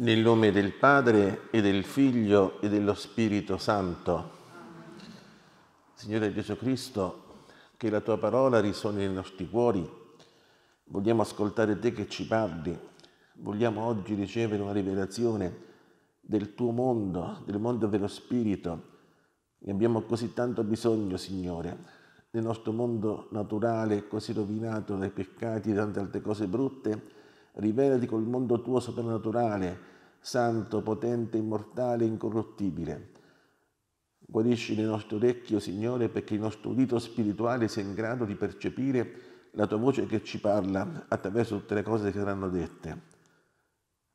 Nel nome del Padre e del Figlio e dello Spirito Santo. Signore Gesù Cristo, che la tua parola risuoni nei nostri cuori. Vogliamo ascoltare te che ci parli. Vogliamo oggi ricevere una rivelazione del tuo mondo, del mondo dello Spirito. Ne abbiamo così tanto bisogno, Signore, nel nostro mondo naturale così rovinato dai peccati e tante altre cose brutte rivelati col mondo tuo soprannaturale, santo, potente, immortale, incorruttibile. Guarisci le nostre orecchie, Signore, perché il nostro udito spirituale sia in grado di percepire la tua voce che ci parla attraverso tutte le cose che saranno dette.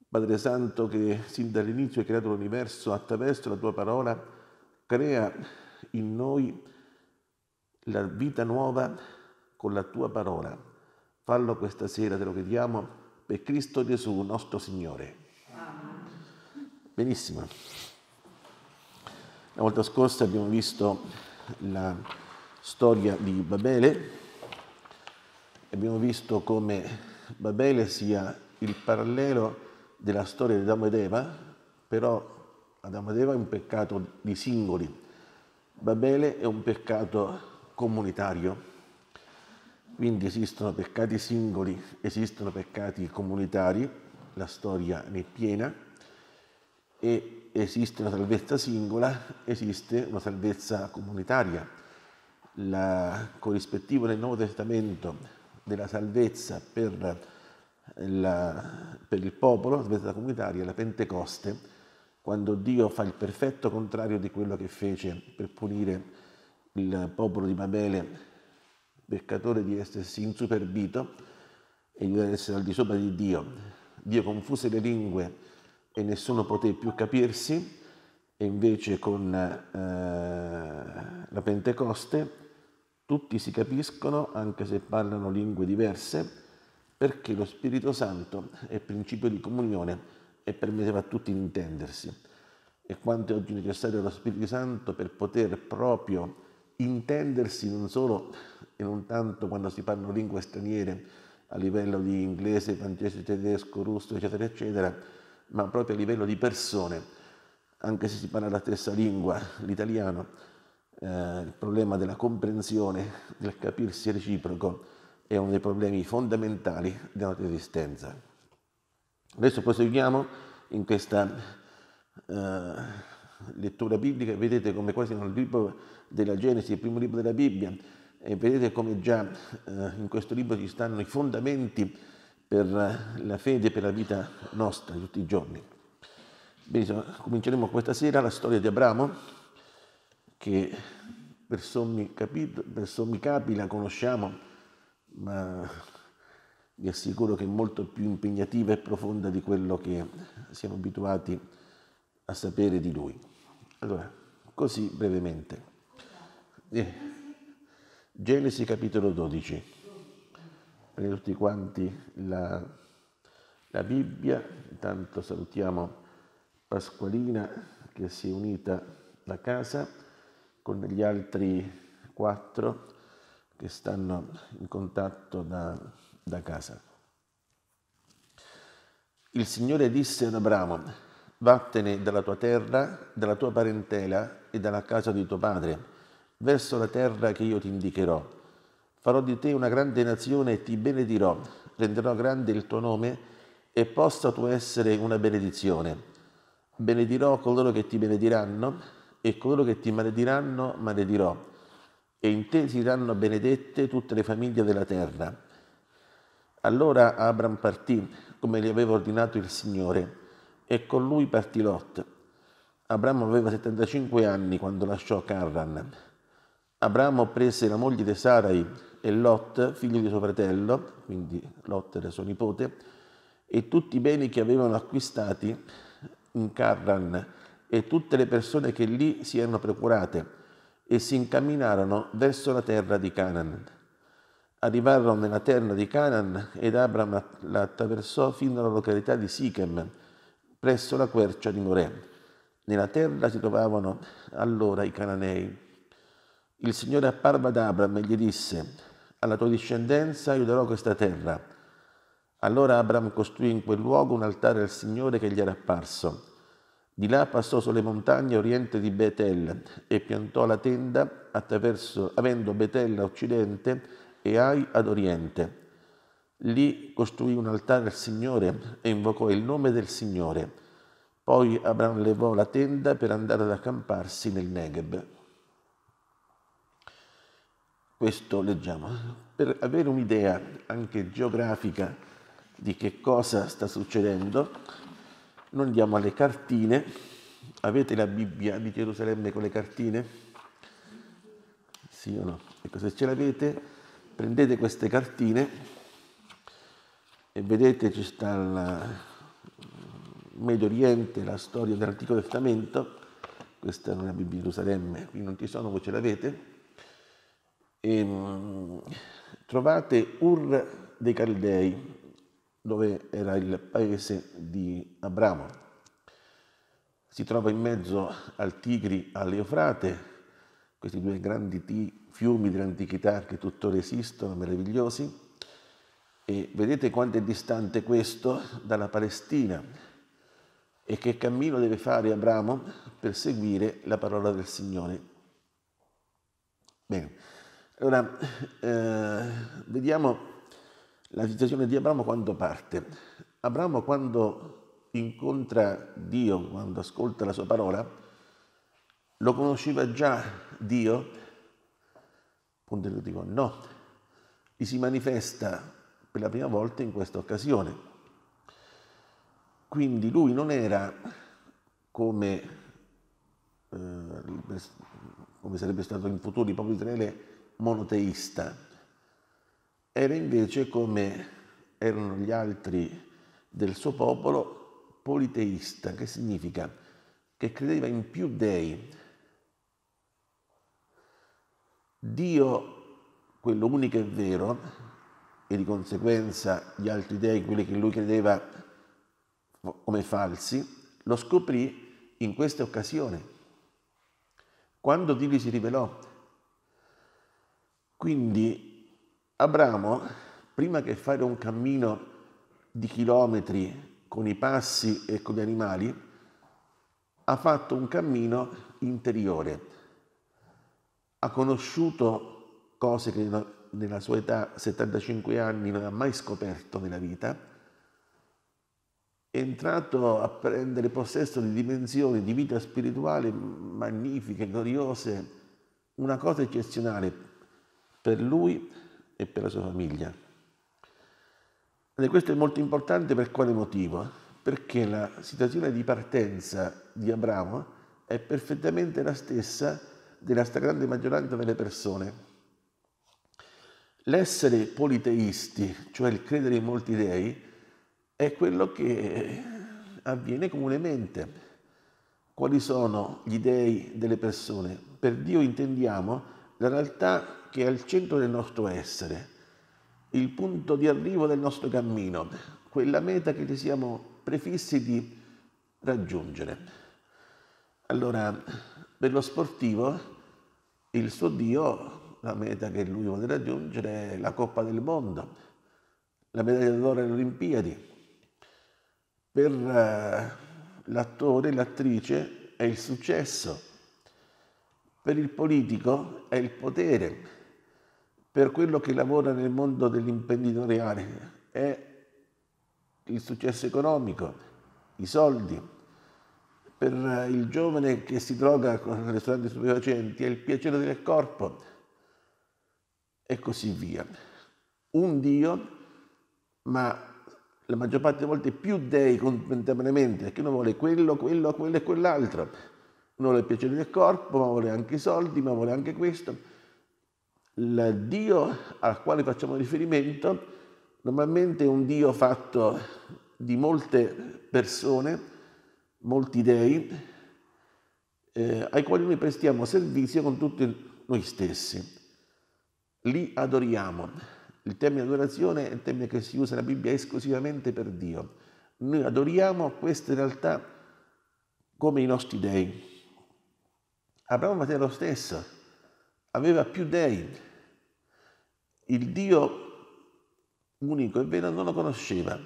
Padre Santo, che sin dall'inizio hai creato l'universo attraverso la tua parola, crea in noi la vita nuova con la tua parola. Fallo questa sera, te lo chiediamo per Cristo Gesù nostro Signore. Benissimo. La volta scorsa abbiamo visto la storia di Babele, abbiamo visto come Babele sia il parallelo della storia di Adamo ed Eva, però Adamo ed Eva è un peccato di singoli, Babele è un peccato comunitario. Quindi esistono peccati singoli, esistono peccati comunitari, la storia ne è piena, e esiste una salvezza singola, esiste una salvezza comunitaria. Il corrispettivo nel Nuovo Testamento della salvezza per, la, per il popolo, la salvezza comunitaria, è la Pentecoste, quando Dio fa il perfetto contrario di quello che fece per punire il popolo di Babele peccatore di essersi insuperbito e di essere al di sopra di Dio. Dio confuse le lingue e nessuno poté più capirsi e invece con eh, la Pentecoste tutti si capiscono anche se parlano lingue diverse perché lo Spirito Santo è principio di comunione e permetteva a tutti di intendersi. E quanto è oggi necessario lo Spirito Santo per poter proprio intendersi non solo e non tanto quando si parlano lingue straniere a livello di inglese, francese, tedesco, russo, eccetera, eccetera, ma proprio a livello di persone, anche se si parla la stessa lingua, l'italiano, eh, il problema della comprensione, del capirsi reciproco, è uno dei problemi fondamentali della nostra esistenza. Adesso proseguiamo in questa eh, lettura biblica, vedete come quasi nel libro della Genesi, il primo libro della Bibbia, e vedete come già eh, in questo libro ci stanno i fondamenti per la fede, per la vita nostra di tutti i giorni. Benissimo, cominceremo questa sera la storia di Abramo, che per sommi, capito, per sommi capi la conosciamo, ma vi assicuro che è molto più impegnativa e profonda di quello che siamo abituati a sapere di lui. Allora, così brevemente. Eh. Genesi capitolo 12. Prendete tutti quanti la, la Bibbia, intanto salutiamo Pasqualina che si è unita da casa con gli altri quattro che stanno in contatto da, da casa. Il Signore disse ad Abramo, vattene dalla tua terra, dalla tua parentela e dalla casa di tuo padre verso la terra che io ti indicherò. Farò di te una grande nazione e ti benedirò, renderò grande il tuo nome e possa tu essere una benedizione. Benedirò coloro che ti benediranno e coloro che ti malediranno maledirò. E in te si saranno benedette tutte le famiglie della terra. Allora Abram partì, come gli aveva ordinato il Signore, e con lui partì Lot. Abramo aveva 75 anni quando lasciò Carran Abramo prese la moglie di Sarai e Lot, figlio di suo fratello, quindi Lot era suo nipote, e tutti i beni che avevano acquistati in Carran e tutte le persone che lì si erano procurate e si incamminarono verso la terra di Canaan. Arrivarono nella terra di Canaan ed Abram la attraversò fino alla località di Sichem, presso la quercia di Morè. Nella terra si trovavano allora i cananei il Signore apparve ad Abram e gli disse, alla tua discendenza io darò questa terra. Allora Abram costruì in quel luogo un altare al Signore che gli era apparso. Di là passò sulle montagne a oriente di Betel e piantò la tenda attraverso, avendo Betel a occidente e Ai ad oriente. Lì costruì un altare al Signore e invocò il nome del Signore. Poi Abram levò la tenda per andare ad accamparsi nel Negeb. Questo leggiamo eh, per avere un'idea anche geografica di che cosa sta succedendo. Noi andiamo alle cartine. Avete la Bibbia di Gerusalemme con le cartine? Sì o no? Ecco, se ce l'avete, prendete queste cartine e vedete ci sta il Medio Oriente, la storia dell'Antico Testamento, questa non è la Bibbia di Gerusalemme, qui non ci sono, voi ce l'avete, Mm, trovate Ur dei Caldei, dove era il paese di Abramo. Si trova in mezzo al Tigri, all'Eufrate, questi due grandi fiumi dell'antichità che tuttora esistono, meravigliosi. E vedete quanto è distante questo dalla Palestina e che cammino deve fare Abramo per seguire la parola del Signore. Bene. Allora, eh, vediamo la situazione di Abramo quando parte. Abramo quando incontra Dio, quando ascolta la sua parola, lo conosceva già Dio? Punto lo dico no. Gli si manifesta per la prima volta in questa occasione. Quindi lui non era come, eh, come sarebbe stato in futuro il popolo di Israele, monoteista. Era invece, come erano gli altri del suo popolo, politeista, che significa che credeva in più dei. Dio, quello unico e vero, e di conseguenza gli altri dei, quelli che lui credeva come falsi, lo scoprì in questa occasione, quando Dio gli si rivelò quindi Abramo, prima che fare un cammino di chilometri con i passi e con gli animali, ha fatto un cammino interiore, ha conosciuto cose che nella sua età, 75 anni, non ha mai scoperto nella vita, è entrato a prendere possesso di dimensioni di vita spirituale magnifiche, gloriose, una cosa eccezionale per lui e per la sua famiglia. E questo è molto importante per quale motivo? Perché la situazione di partenza di Abramo è perfettamente la stessa della stragrande maggioranza delle persone. L'essere politeisti, cioè il credere in molti dei, è quello che avviene comunemente. Quali sono gli dei delle persone? Per Dio intendiamo la realtà che è al centro del nostro essere, il punto di arrivo del nostro cammino, quella meta che ci siamo prefissi di raggiungere. Allora, per lo sportivo, il suo Dio, la meta che lui vuole raggiungere è la Coppa del Mondo, la medaglia d'oro alle Olimpiadi. Per eh, l'attore, l'attrice è il successo per il politico è il potere, per quello che lavora nel mondo dell'imprenditoriale è il successo economico, i soldi. Per il giovane che si droga con le sostanze stupefacenti è il piacere del corpo e così via. Un Dio, ma la maggior parte delle volte più dei contemporaneamente, perché uno vuole quello, quello, quello e quell'altro non vuole il piacere del corpo, ma vuole anche i soldi, ma vuole anche questo. Il Dio al quale facciamo riferimento normalmente è un Dio fatto di molte persone, molti dei, eh, ai quali noi prestiamo servizio con tutti noi stessi. Li adoriamo. Il termine adorazione è il termine che si usa nella Bibbia esclusivamente per Dio. Noi adoriamo queste realtà come i nostri dei. Abramo è lo stesso, aveva più dei. Il Dio unico e vero non lo conosceva.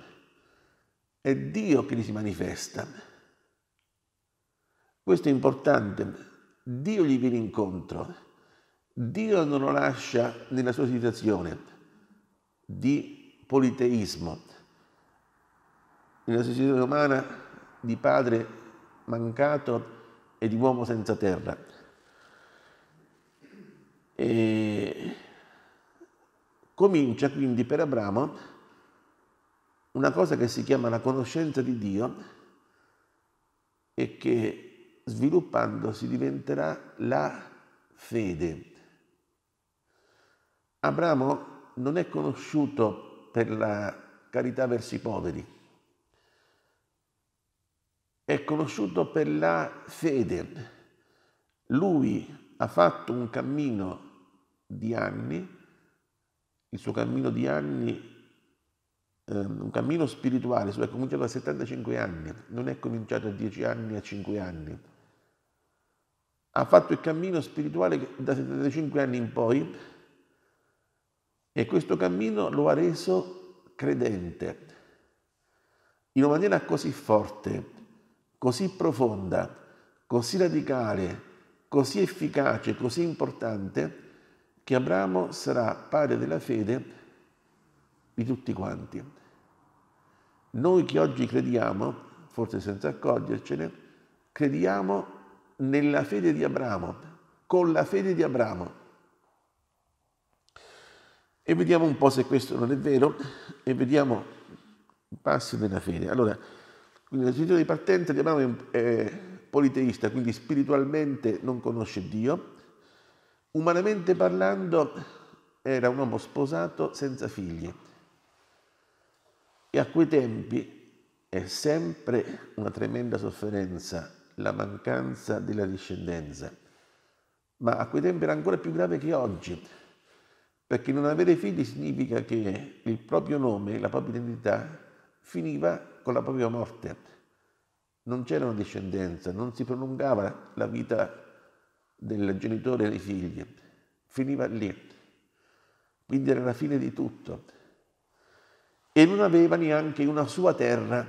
È Dio che gli si manifesta. Questo è importante. Dio gli viene incontro. Dio non lo lascia nella sua situazione di politeismo, nella situazione umana di padre mancato e di uomo senza terra. E comincia quindi per Abramo una cosa che si chiama la conoscenza di Dio e che sviluppandosi diventerà la fede. Abramo non è conosciuto per la carità verso i poveri, è conosciuto per la fede. Lui ha fatto un cammino di anni, il suo cammino di anni, eh, un cammino spirituale, suo cioè è cominciato a 75 anni, non è cominciato a 10 anni, a 5 anni. Ha fatto il cammino spirituale da 75 anni in poi e questo cammino lo ha reso credente in una maniera così forte così profonda, così radicale, così efficace, così importante, che Abramo sarà padre della fede di tutti quanti. Noi che oggi crediamo, forse senza accorgercene, crediamo nella fede di Abramo, con la fede di Abramo. E vediamo un po' se questo non è vero e vediamo i passi della fede. Allora, quindi la situazione di partenza di Abramo è politeista, quindi spiritualmente non conosce Dio. Umanamente parlando era un uomo sposato senza figli e a quei tempi è sempre una tremenda sofferenza la mancanza della discendenza, ma a quei tempi era ancora più grave che oggi, perché non avere figli significa che il proprio nome, la propria identità finiva con la propria morte. Non c'era una discendenza, non si prolungava la vita del genitore e dei figli, finiva lì. Quindi era la fine di tutto. E non aveva neanche una sua terra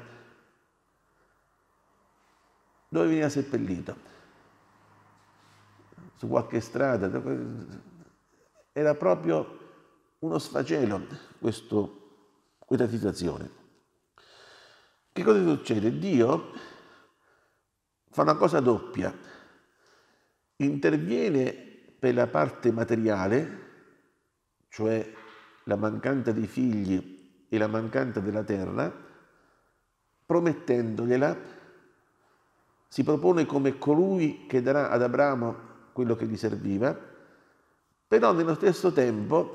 dove veniva seppellito. Su qualche strada, era proprio uno sfacelo questo, questa situazione. Che cosa succede? Dio fa una cosa doppia, interviene per la parte materiale, cioè la mancanza dei figli e la mancanza della terra, promettendogliela, si propone come colui che darà ad Abramo quello che gli serviva, però nello stesso tempo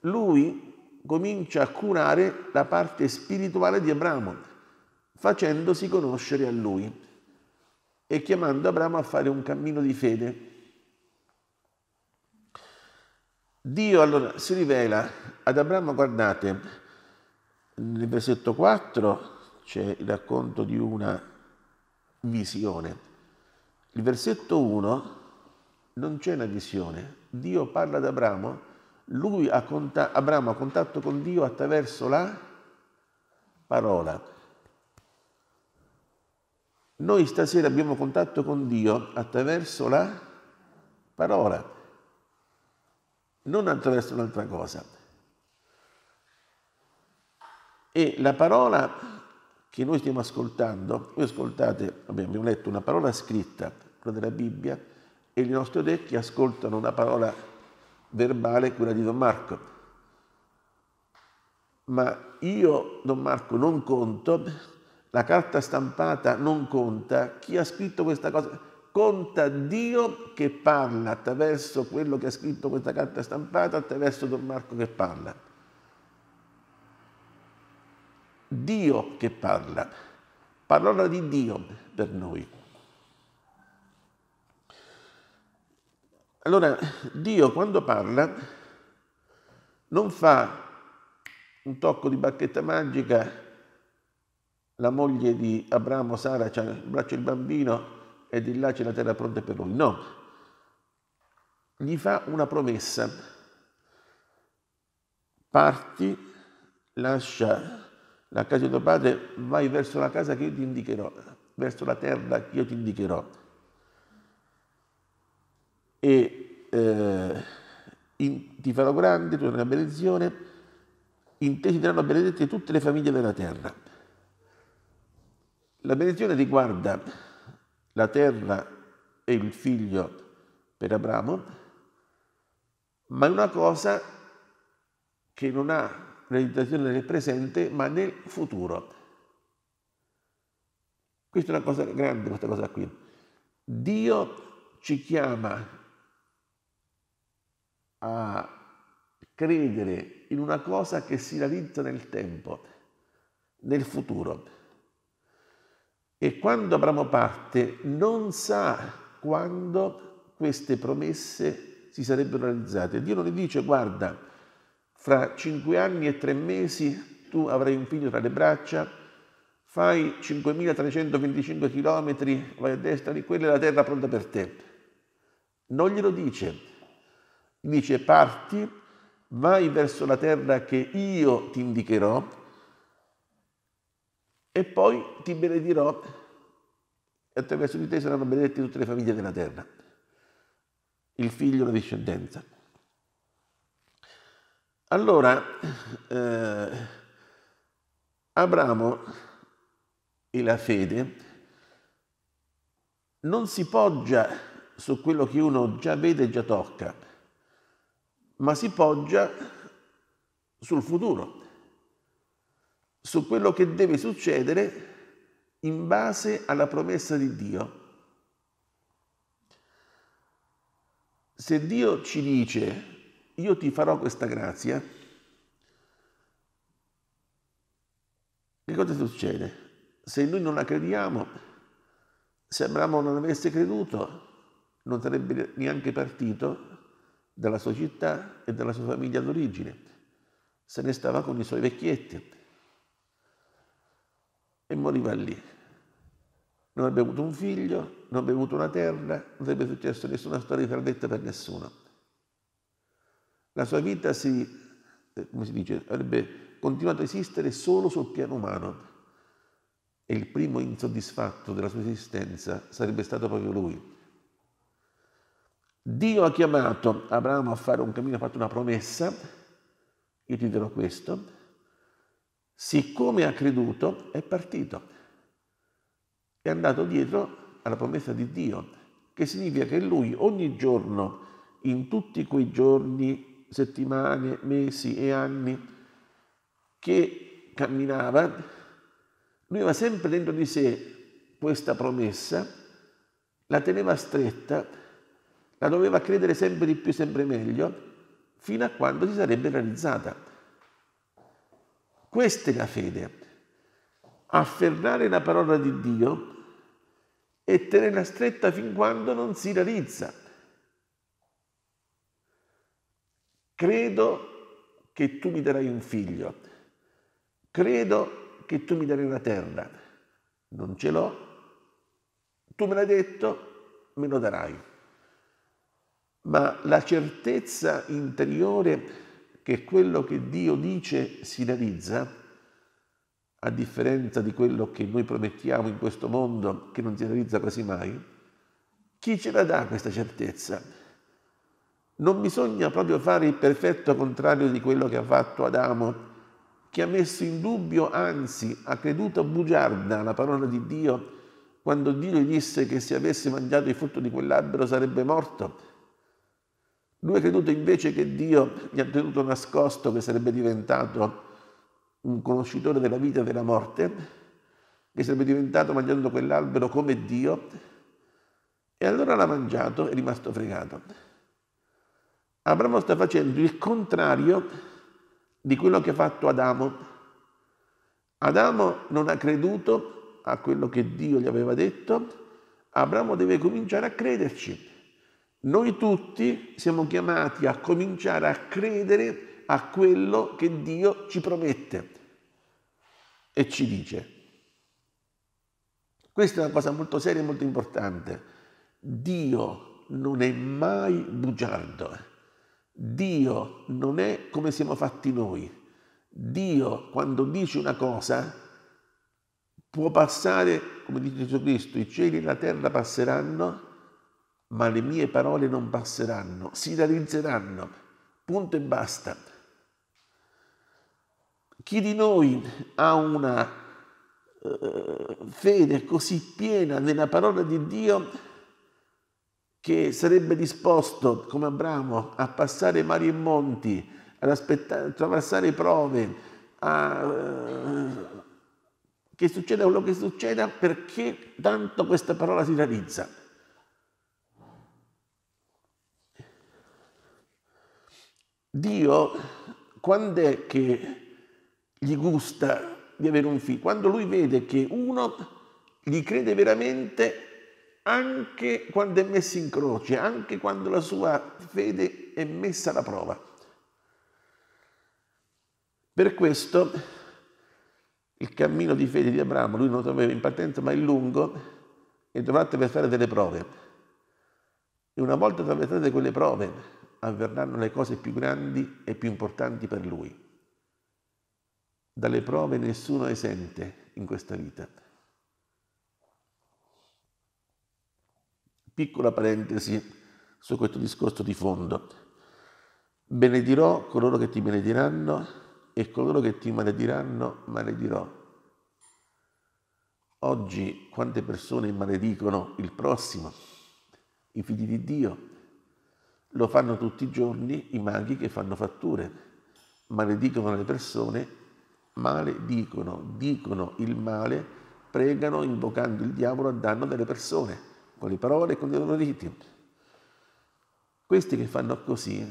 lui comincia a curare la parte spirituale di Abramo facendosi conoscere a lui e chiamando Abramo a fare un cammino di fede. Dio allora si rivela ad Abramo, guardate, nel versetto 4 c'è il racconto di una visione. Il versetto 1 non c'è una visione. Dio parla ad Abramo, lui ha cont- Abramo ha contatto con Dio attraverso la parola. Noi stasera abbiamo contatto con Dio attraverso la parola, non attraverso un'altra cosa. E la parola che noi stiamo ascoltando, voi ascoltate, abbiamo letto una parola scritta, quella della Bibbia, e i nostri orecchi ascoltano una parola verbale, quella di Don Marco. Ma io, Don Marco, non conto la carta stampata non conta, chi ha scritto questa cosa, conta Dio che parla attraverso quello che ha scritto questa carta stampata, attraverso Don Marco che parla. Dio che parla, parola di Dio per noi. Allora, Dio quando parla non fa un tocco di bacchetta magica la moglie di Abramo, Sara, ha il braccio il bambino e di là c'è la terra pronta per lui. No, gli fa una promessa. Parti, lascia la casa di tuo padre, vai verso la casa che io ti indicherò, verso la terra che io ti indicherò. E eh, in, ti farò grande, tu sarai una benedizione, in te si daranno benedette tutte le famiglie della terra. La benedizione riguarda la terra e il figlio per Abramo, ma è una cosa che non ha realizzazione nel presente, ma nel futuro. Questa è una cosa grande, questa cosa qui. Dio ci chiama a credere in una cosa che si realizza nel tempo, nel futuro. E quando Abramo parte non sa quando queste promesse si sarebbero realizzate. Dio non gli dice, guarda, fra cinque anni e tre mesi tu avrai un figlio tra le braccia, fai 5.325 chilometri, vai a destra di quella e la terra pronta per te. Non glielo dice. Dice, parti, vai verso la terra che io ti indicherò, e poi ti benedirò e attraverso di te saranno benedette tutte le famiglie della terra. Il figlio, la discendenza. Allora, eh, Abramo e la fede non si poggia su quello che uno già vede e già tocca, ma si poggia sul futuro su quello che deve succedere in base alla promessa di Dio. Se Dio ci dice io ti farò questa grazia, che cosa succede? Se noi non la crediamo, se Abramo non avesse creduto, non sarebbe neanche partito dalla sua città e dalla sua famiglia d'origine, se ne stava con i suoi vecchietti e moriva lì. Non abbia avuto un figlio, non abbia avuto una terra, non sarebbe successa nessuna storia di perdetta per nessuno. La sua vita si, eh, come si dice, avrebbe continuato a esistere solo sul piano umano e il primo insoddisfatto della sua esistenza sarebbe stato proprio lui. Dio ha chiamato Abramo a fare un cammino, ha fatto una promessa, io ti darò questo, siccome ha creduto, è partito. È andato dietro alla promessa di Dio, che significa che lui ogni giorno, in tutti quei giorni, settimane, mesi e anni che camminava, lui aveva sempre dentro di sé questa promessa, la teneva stretta, la doveva credere sempre di più, sempre meglio, fino a quando si sarebbe realizzata. Questa è la fede, afferrare la parola di Dio e tenerla stretta fin quando non si realizza. Credo che tu mi darai un figlio, credo che tu mi darai una terra, non ce l'ho, tu me l'hai detto, me lo darai. Ma la certezza interiore che quello che Dio dice si realizza, a differenza di quello che noi promettiamo in questo mondo che non si realizza quasi mai, chi ce la dà questa certezza? Non bisogna proprio fare il perfetto contrario di quello che ha fatto Adamo, che ha messo in dubbio, anzi ha creduto bugiarda la parola di Dio quando Dio gli disse che se avesse mangiato il frutto di quell'albero sarebbe morto lui ha creduto invece che Dio gli ha tenuto nascosto che sarebbe diventato un conoscitore della vita e della morte, che sarebbe diventato mangiando quell'albero come Dio, e allora l'ha mangiato e è rimasto fregato. Abramo sta facendo il contrario di quello che ha fatto Adamo. Adamo non ha creduto a quello che Dio gli aveva detto, Abramo deve cominciare a crederci. Noi tutti siamo chiamati a cominciare a credere a quello che Dio ci promette e ci dice. Questa è una cosa molto seria e molto importante. Dio non è mai bugiardo. Dio non è come siamo fatti noi. Dio quando dice una cosa può passare, come dice Gesù Cristo, i cieli e la terra passeranno, ma le mie parole non passeranno, si realizzeranno, punto e basta. Chi di noi ha una eh, fede così piena nella parola di Dio che sarebbe disposto, come Abramo, a passare mari e monti, ad aspettare, a attraversare prove, a, eh, che succeda quello che succeda perché tanto questa parola si realizza. Dio, quando è che gli gusta di avere un figlio? Quando lui vede che uno gli crede veramente anche quando è messo in croce, anche quando la sua fede è messa alla prova. Per questo il cammino di fede di Abramo, lui non lo aveva in partenza, ma è lungo e dovrà attraversare delle prove. E una volta attraversate quelle prove, avverranno le cose più grandi e più importanti per lui. Dalle prove nessuno è esente in questa vita. Piccola parentesi su questo discorso di fondo. Benedirò coloro che ti benediranno e coloro che ti malediranno maledirò. Oggi quante persone maledicono il prossimo, i figli di Dio, lo fanno tutti i giorni i maghi che fanno fatture, maledicono le persone, maledicono, dicono il male, pregano invocando il diavolo a danno delle persone, con le parole e con i loro onoriti. Questi che fanno così,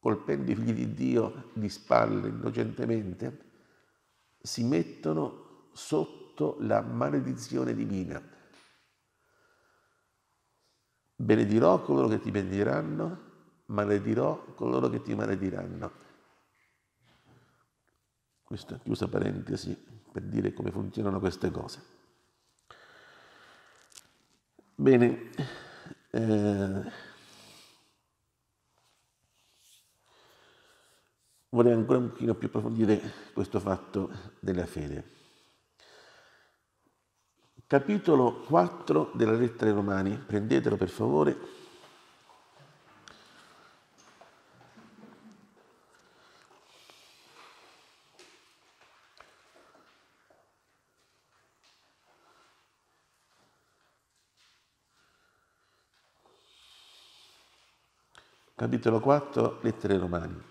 colpendo i figli di Dio di spalle innocentemente, si mettono sotto la maledizione divina Benedirò coloro che ti benediranno, maledirò coloro che ti malediranno. Questa chiusa parentesi per dire come funzionano queste cose. Bene, eh, vorrei ancora un pochino più approfondire questo fatto della fede capitolo 4 della lettera ai Romani, prendetelo per favore. Capitolo 4, lettere Romani.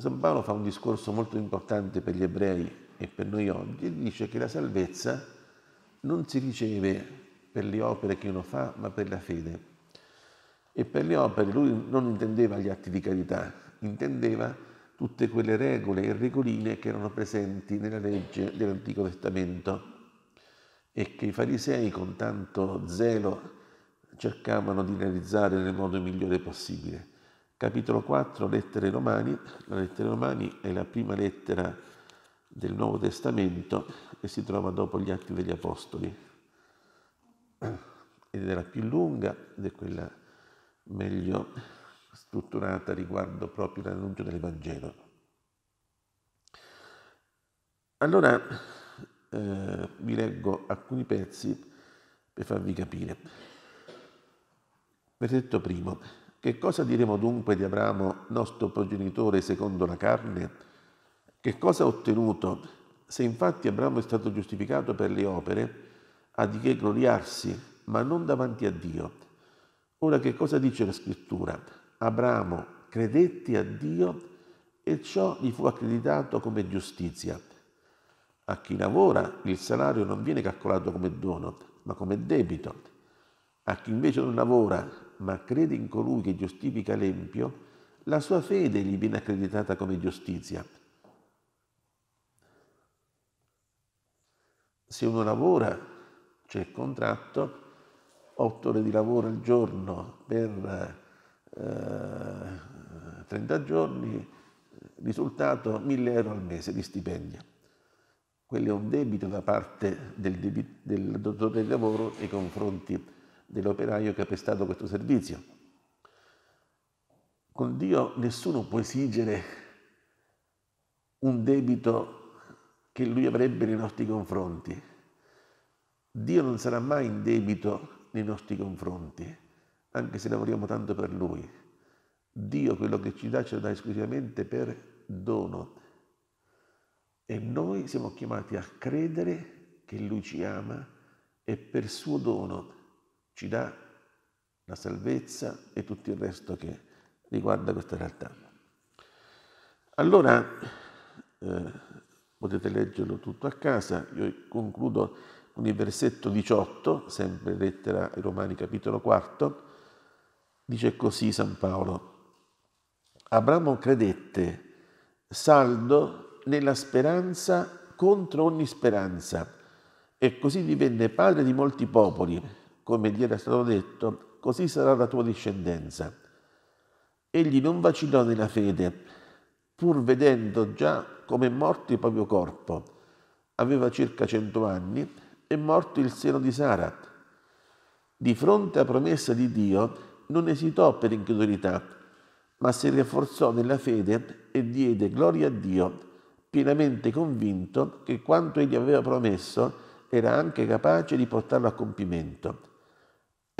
San Paolo fa un discorso molto importante per gli ebrei e per noi oggi e dice che la salvezza non si riceve per le opere che uno fa, ma per la fede. E per le opere lui non intendeva gli atti di carità, intendeva tutte quelle regole e regoline che erano presenti nella legge dell'Antico Testamento e che i farisei con tanto zelo cercavano di realizzare nel modo migliore possibile. Capitolo 4, lettere romani. La lettera romani è la prima lettera del Nuovo Testamento e si trova dopo gli Atti degli Apostoli. Ed è la più lunga ed è quella meglio strutturata riguardo proprio l'annuncio dell'Evangelo. Allora eh, vi leggo alcuni pezzi per farvi capire. Versetto primo. Che cosa diremo dunque di Abramo, nostro progenitore secondo la carne? Che cosa ha ottenuto? Se infatti Abramo è stato giustificato per le opere, ha di che gloriarsi, ma non davanti a Dio. Ora che cosa dice la scrittura? Abramo credette a Dio e ciò gli fu accreditato come giustizia. A chi lavora il salario non viene calcolato come dono, ma come debito a chi invece non lavora, ma crede in colui che giustifica l'empio, la sua fede gli viene accreditata come giustizia. Se uno lavora, c'è il contratto, otto ore di lavoro al giorno per eh, 30 giorni, risultato 1000 euro al mese di stipendio. Quello è un debito da parte del, del datore di lavoro nei confronti dell'operaio che ha prestato questo servizio. Con Dio nessuno può esigere un debito che lui avrebbe nei nostri confronti. Dio non sarà mai in debito nei nostri confronti, anche se lavoriamo tanto per Lui. Dio quello che ci dà ce lo dà esclusivamente per dono. E noi siamo chiamati a credere che Lui ci ama e per suo dono ci dà la salvezza e tutto il resto che riguarda questa realtà. Allora, eh, potete leggerlo tutto a casa, io concludo con il versetto 18, sempre lettera ai Romani capitolo 4, dice così San Paolo, Abramo credette, saldo nella speranza contro ogni speranza, e così divenne padre di molti popoli come gli era stato detto, così sarà la tua discendenza. Egli non vacillò nella fede, pur vedendo già come morto il proprio corpo. Aveva circa cento anni e morto il seno di Sara. Di fronte alla promessa di Dio non esitò per incredulità, ma si rafforzò nella fede e diede gloria a Dio, pienamente convinto che quanto egli aveva promesso era anche capace di portarlo a compimento.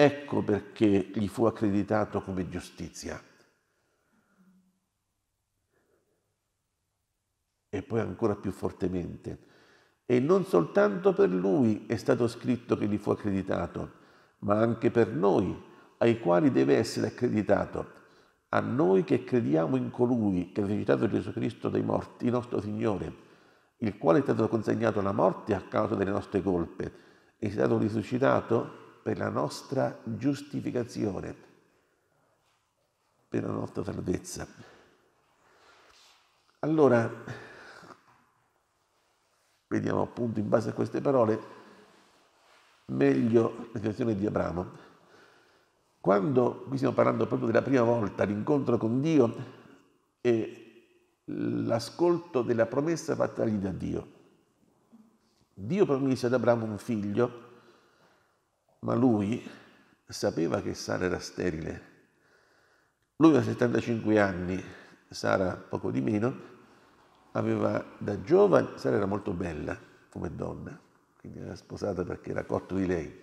Ecco perché gli fu accreditato come giustizia. E poi ancora più fortemente. E non soltanto per lui è stato scritto che gli fu accreditato, ma anche per noi, ai quali deve essere accreditato, a noi che crediamo in colui che ha recitato Gesù Cristo dai morti, il nostro Signore, il quale è stato consegnato alla morte a causa delle nostre colpe, è stato risuscitato per la nostra giustificazione, per la nostra salvezza. Allora, vediamo appunto in base a queste parole meglio la situazione di Abramo. Quando, qui stiamo parlando proprio della prima volta, l'incontro con Dio e l'ascolto della promessa fatta lì da Dio. Dio promise ad Abramo un figlio ma lui sapeva che Sara era sterile. Lui aveva 75 anni, Sara poco di meno, aveva da giovane, Sara era molto bella come donna, quindi era sposata perché era cotto di lei,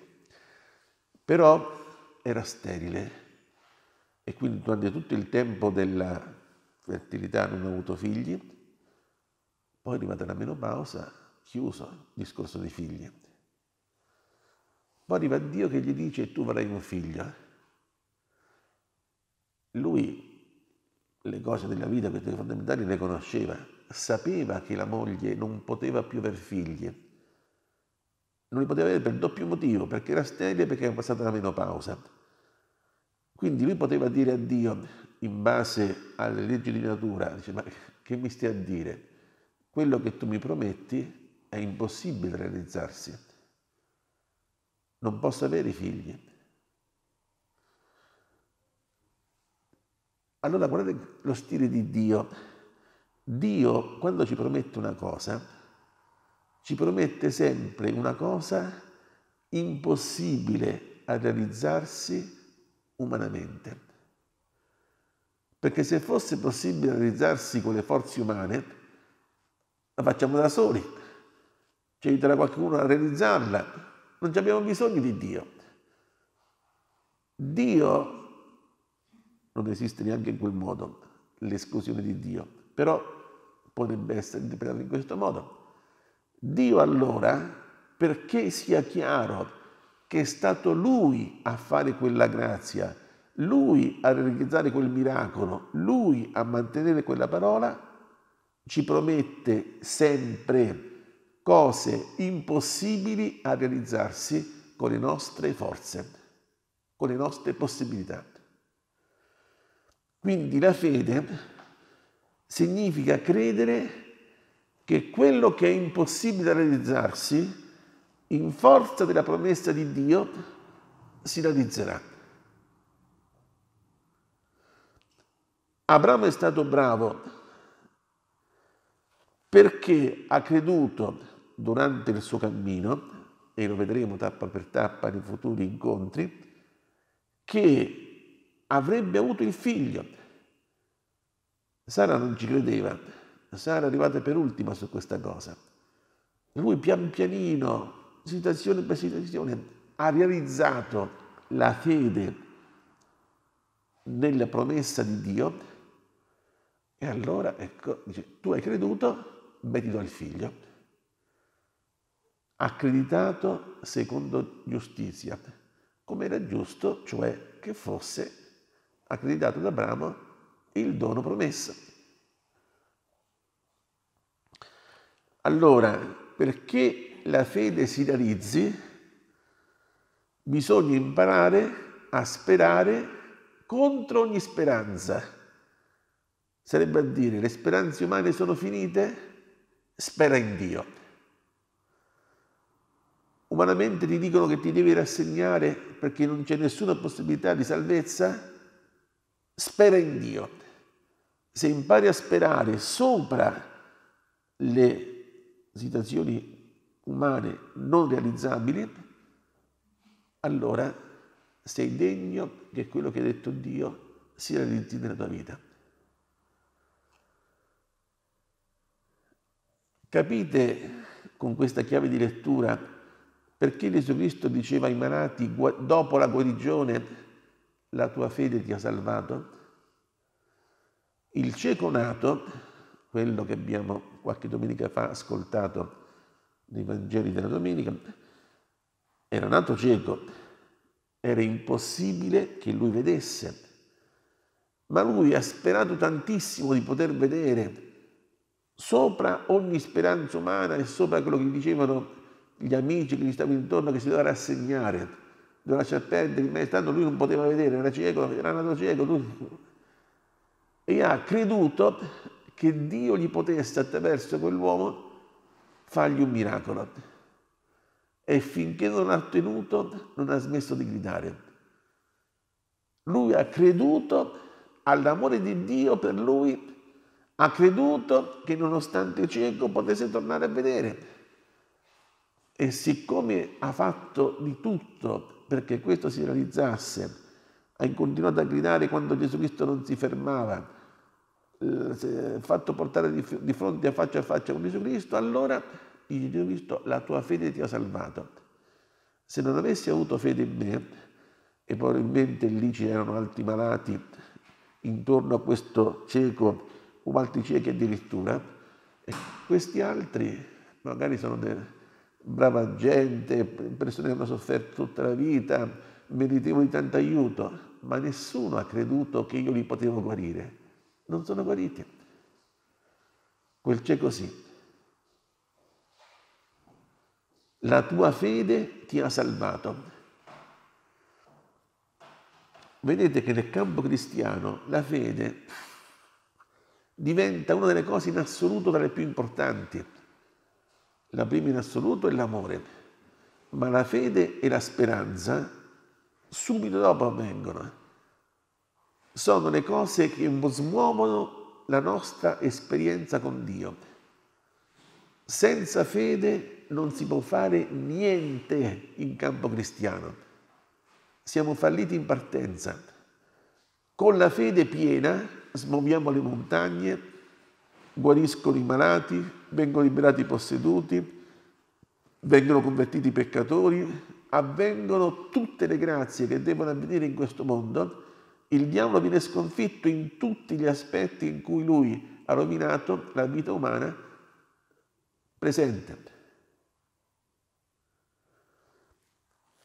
però era sterile e quindi durante tutto il tempo della fertilità non ha avuto figli, poi è arrivata la menopausa, chiuso il discorso dei figli. Poi arriva Dio che gli dice tu avrai un figlio. Eh? Lui le cose della vita, queste fondamentali, le conosceva. Sapeva che la moglie non poteva più avere figli. Non li poteva avere per doppio motivo, perché era sterile e perché era passata la menopausa. Quindi lui poteva dire a Dio, in base alle leggi di natura, dice, ma che mi stai a dire? Quello che tu mi prometti è impossibile realizzarsi non posso avere figli. Allora guardate lo stile di Dio. Dio quando ci promette una cosa, ci promette sempre una cosa impossibile a realizzarsi umanamente. Perché se fosse possibile realizzarsi con le forze umane, la facciamo da soli. Ci cioè, aiuterà qualcuno a realizzarla, non abbiamo bisogno di Dio. Dio non esiste neanche in quel modo, l'esclusione di Dio, però potrebbe essere interpretato in questo modo. Dio allora, perché sia chiaro che è stato Lui a fare quella grazia, Lui a realizzare quel miracolo, Lui a mantenere quella parola, ci promette sempre cose impossibili a realizzarsi con le nostre forze, con le nostre possibilità. Quindi la fede significa credere che quello che è impossibile da realizzarsi, in forza della promessa di Dio, si realizzerà. Abramo è stato bravo perché ha creduto durante il suo cammino, e lo vedremo tappa per tappa nei futuri incontri, che avrebbe avuto il figlio. Sara non ci credeva, Sara è arrivata per ultima su questa cosa. Lui pian pianino, situazione per situazione, ha realizzato la fede nella promessa di Dio e allora ecco, dice, tu hai creduto, beh ti do il figlio accreditato secondo giustizia, come era giusto, cioè che fosse accreditato da Abramo il dono promesso. Allora, perché la fede si realizzi, bisogna imparare a sperare contro ogni speranza. Sarebbe a dire, le speranze umane sono finite? Spera in Dio umanamente ti dicono che ti devi rassegnare perché non c'è nessuna possibilità di salvezza, spera in Dio. Se impari a sperare sopra le situazioni umane non realizzabili, allora sei degno che quello che ha detto Dio si realizzi nella tua vita. Capite con questa chiave di lettura perché Gesù Cristo diceva ai malati, dopo la guarigione, la tua fede ti ha salvato? Il cieco nato, quello che abbiamo qualche domenica fa ascoltato nei Vangeli della domenica, era nato cieco, era impossibile che lui vedesse, ma lui ha sperato tantissimo di poter vedere sopra ogni speranza umana e sopra quello che dicevano gli amici che gli stavano intorno che si doveva rassegnare, doveva lasciar perdere, ma tanto lui non poteva vedere, era cieco, era nato cieco. Tutto. E ha creduto che Dio gli potesse attraverso quell'uomo fargli un miracolo. E finché non ha ottenuto, non ha smesso di gridare. Lui ha creduto all'amore di Dio per lui, ha creduto che nonostante cieco potesse tornare a vedere e siccome ha fatto di tutto perché questo si realizzasse, ha continuato a gridare quando Gesù Cristo non si fermava, eh, fatto portare di, fronte a faccia a faccia con Gesù Cristo, allora dice Gesù Cristo, la tua fede ti ha salvato. Se non avessi avuto fede in me, e probabilmente lì c'erano altri malati intorno a questo cieco, o altri ciechi addirittura, questi altri magari sono dei brava gente, persone che hanno sofferto tutta la vita, meritevo di tanto aiuto, ma nessuno ha creduto che io li potevo guarire. Non sono guariti. Quel c'è così. La tua fede ti ha salvato. Vedete che nel campo cristiano la fede diventa una delle cose in assoluto tra le più importanti la prima in assoluto è l'amore, ma la fede e la speranza subito dopo avvengono. Eh. Sono le cose che smuovono la nostra esperienza con Dio. Senza fede non si può fare niente in campo cristiano. Siamo falliti in partenza. Con la fede piena smuoviamo le montagne, guariscono i malati, vengono liberati i posseduti, vengono convertiti i peccatori, avvengono tutte le grazie che devono avvenire in questo mondo, il diavolo viene sconfitto in tutti gli aspetti in cui lui ha rovinato la vita umana presente.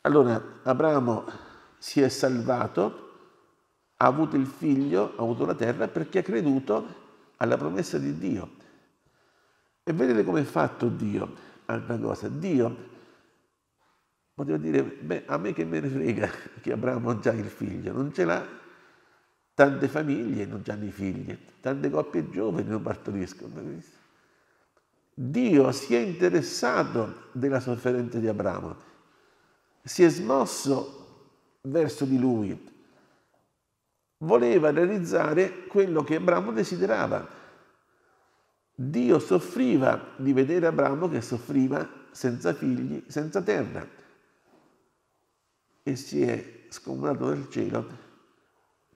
Allora Abramo si è salvato, ha avuto il figlio, ha avuto la terra perché ha creduto alla promessa di Dio. E vedete come è fatto Dio a una cosa. Dio poteva dire, beh, a me che me ne frega che Abramo ha già il figlio, non ce l'ha. Tante famiglie non hanno i figli, tante coppie giovani non partoriscono. Dio si è interessato della sofferenza di Abramo, si è smosso verso di lui, voleva realizzare quello che Abramo desiderava. Dio soffriva di vedere Abramo che soffriva senza figli, senza terra. E si è scomodato dal cielo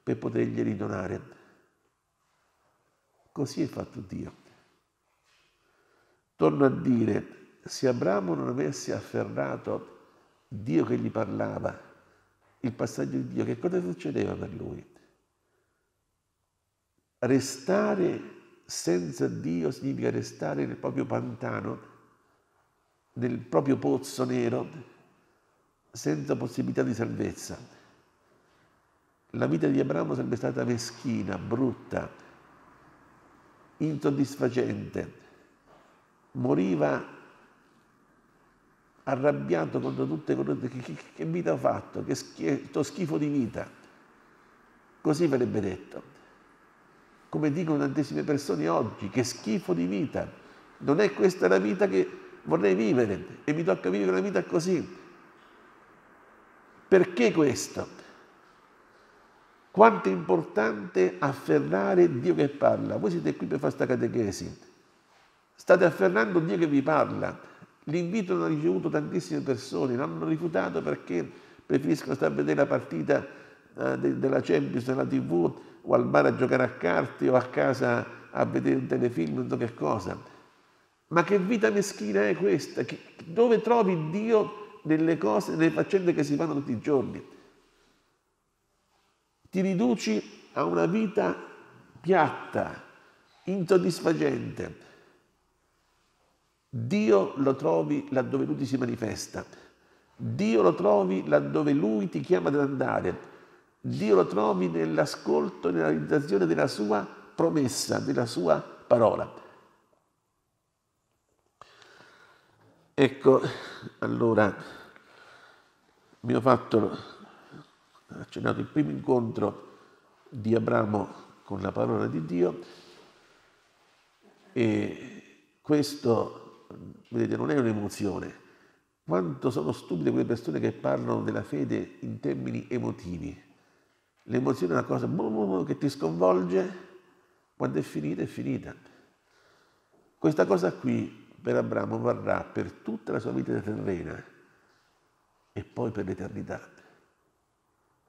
per potergli ridonare. Così è fatto Dio. Torno a dire, se Abramo non avesse afferrato Dio che gli parlava, il passaggio di Dio, che cosa succedeva per lui? restare senza Dio significa restare nel proprio pantano, nel proprio pozzo nero, senza possibilità di salvezza. La vita di Abramo sarebbe stata meschina, brutta, insoddisfacente. Moriva arrabbiato contro tutte cose. Che, che vita ho fatto? Che schifo di vita. Così verrebbe detto come dicono tantissime persone oggi, che schifo di vita, non è questa la vita che vorrei vivere e mi tocca vivere una vita così. Perché questo? Quanto è importante afferrare Dio che parla. Voi siete qui per fare questa catechesi. State afferrando Dio che vi parla. L'invito l'hanno ricevuto tantissime persone, l'hanno rifiutato perché preferiscono stare a vedere la partita eh, della Champions nella TV o al bar a giocare a carte o a casa a vedere un telefilm, non so che cosa. Ma che vita meschina è questa? Che, dove trovi Dio nelle cose, nelle faccende che si fanno tutti i giorni? Ti riduci a una vita piatta, insoddisfacente. Dio lo trovi laddove Lui ti si manifesta. Dio lo trovi laddove Lui ti chiama ad andare Dio lo trovi nell'ascolto e nella realizzazione della sua promessa, della sua parola. Ecco, allora, mi ho fatto, accennato il primo incontro di Abramo con la parola di Dio e questo, vedete, non è un'emozione. Quanto sono stupide quelle persone che parlano della fede in termini emotivi. L'emozione è una cosa boh, boh, boh, che ti sconvolge, quando è finita è finita. Questa cosa qui per Abramo varrà per tutta la sua vita terrena e poi per l'eternità.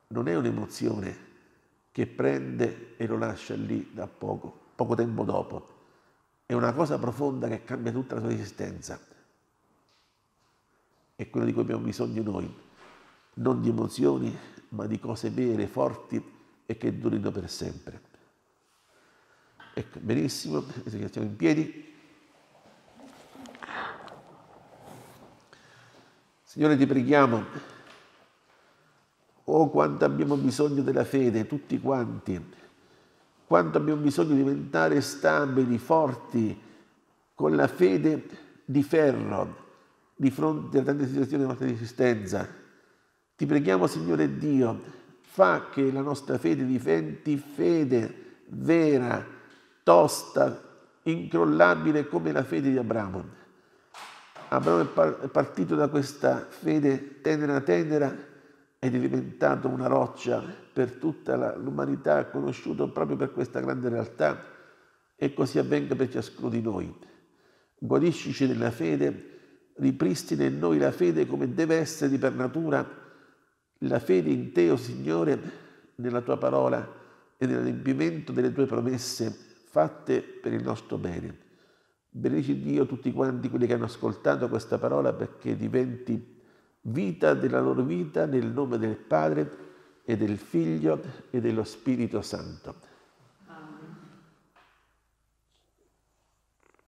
Non è un'emozione che prende e lo lascia lì da poco, poco tempo dopo. È una cosa profonda che cambia tutta la sua esistenza. È quello di cui abbiamo bisogno noi, non di emozioni, ma di cose vere, forti e che durino per sempre. Ecco, benissimo, siamo in piedi. Signore, ti preghiamo, oh quanto abbiamo bisogno della fede, tutti quanti, quanto abbiamo bisogno di diventare stabili, forti, con la fede di ferro, di fronte a tante situazioni della nostra esistenza ti preghiamo, Signore Dio, fa che la nostra fede diventi fede vera, tosta, incrollabile come la fede di Abramo. Abramo è partito da questa fede tenera tenera ed è diventato una roccia per tutta l'umanità, conosciuto proprio per questa grande realtà e così avvenga per ciascuno di noi. Guariscici della fede, ripristina in noi la fede come deve essere per natura la fede in Teo, Signore, nella tua parola e nell'adempimento delle tue promesse fatte per il nostro bene. Benedici Dio tutti quanti quelli che hanno ascoltato questa parola perché diventi vita della loro vita nel nome del Padre e del Figlio e dello Spirito Santo.